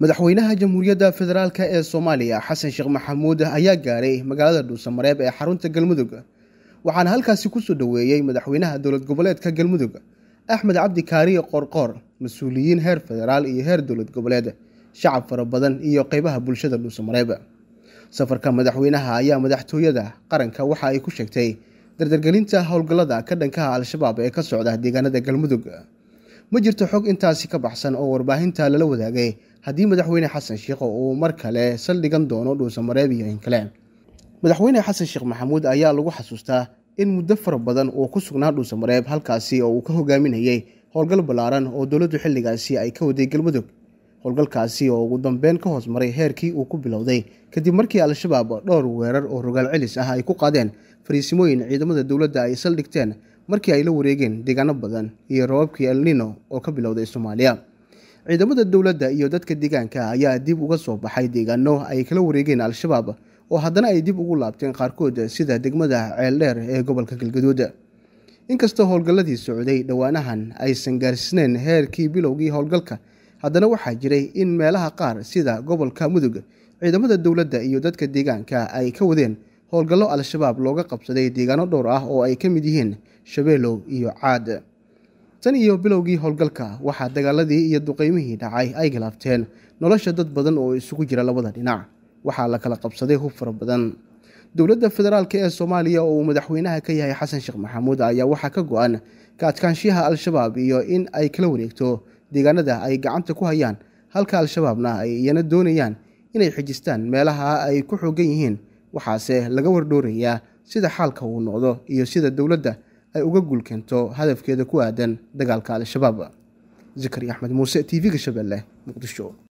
madaxweynaha jamhuuriyadda federaalk ee soomaaliya xasan sheekh maxamuud ayaa gaaray magaalada dhuusamareeb ee xarunta galmudug waxaana halkaasi ku soo dhoweeyey madaxweynaha dowlad goboleedka galmudug axmed cabdikaari kaariye qoorqoor mas-uuliyiin heer federaal iyo heer dowlad goboleed shacab fara badan iyo qeybaha bulshada dhuusamareeb safarka madaxweynaha ayaa madaxtooyada qaranka waxa ay ku sheegtay dardargelinta howlgallada ka dhankaha al-shabaab ee ka socda deegaanada galmudug ma jirto xog intaasi ka baxsan oo warbaahinta lala wadaagay haddii madaxweyne xasan sheikh uu mar kale sal dhigan doono dhuusamareeb iyo hinkleen madaxweyne xasan sheekh maxamuud ayaa lagu xasuustaa in muddo fara badan uu ku sugnaa dhuusamareeb halkaasi oo uu ka hogaaminayay howlgal ballaaran oo dowladdu xilligaasi ay ka waday galmudug howlgalkaasi oo ugu dambeyn ka hoos maray heerkii uu ku bilowday kadib markii al-shabaab dhowr weerar oo rogaal celis ah ay ku qaadeen fariisimooyin ciidamada dowladda ay sal dhigteen markii ay la wareegeen deegaano badan iyo rababkii elnino oo ka bilowday soomaaliya ciidamada dowladda iyo dadka deegaanka ayaa dib uga soo baxay deegaano ay kala wareegeen al-shabaab oo haddana ay dib ugu laabteen qaarkood sida degmada ceeldheer ee gobolka galgaduud inkastoo howlgalladii socday dhowaanahan aysan gaarsiisneyn heerkii bilowgii howlgalka haddana waxaa jiray in meelaha qaar sida gobolka mudug ciidamada dowladda iyo dadka deegaanka ay ka wadeen howlgallo al-shabaab looga qabsaday deegaano dhowr ah oo ay ka mid yihiin shabeelow iyo caad tan iyo bilowgii howlgalka waxaa dagaaladii iyo duqeymihii dhacay ay khilaafteen nolosha dad badan oo isugu jira labada dhinac waxaa la kala qabsaday hub fara badan dowladda federaalk ee soomaaliya oo uu madaxweynaha ka yahay xasan sheekh maxamuud ayaa waxaa ka go-an ka adkaanshiyaha al-shabaab iyo in ay kala wareegto deegaanada ay gacanta ku hayaan halka al-shabaabna ay iyana doonayaan inay xijistaan meelaha ay ku xoogan yihiin waxaase laga wardhoorayaa sida xaalka uu noqdo iyo sida dowladda ay uga guul keento hadafkeeda ku aadan dagaalka al-shabaab zikri axmed muuse t v-ga shabeelle muqdisho